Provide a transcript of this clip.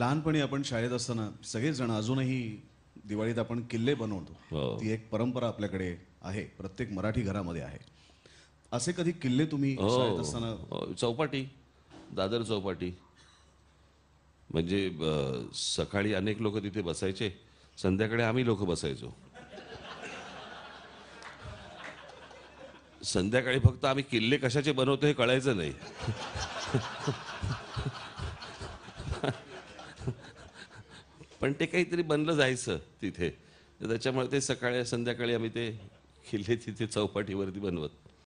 लहानपणी आपण शाळेत असताना जण अजूनही दिवाळीत आपण किल्ले बनवतो हो. ती एक परंपरा आपल्याकडे आहे प्रत्येक मराठी घरामध्ये आहे असे कधी किल्ले तुम्ही हो. असताना हो, चौपाटी दादर चौपाटी म्हणजे सकाळी अनेक लोक तिथे बसायचे संध्याकाळी आम्ही लोक बसायचो संध्याकाळी फक्त आम्ही किल्ले कशाचे बनवतो हे कळायचं नाही पण ते काहीतरी बनलं जायचं तिथे त्याच्यामुळे ते सकाळी संध्याकाळी आम्ही ते खिल्ले तिथे चौपाटीवरती बनवत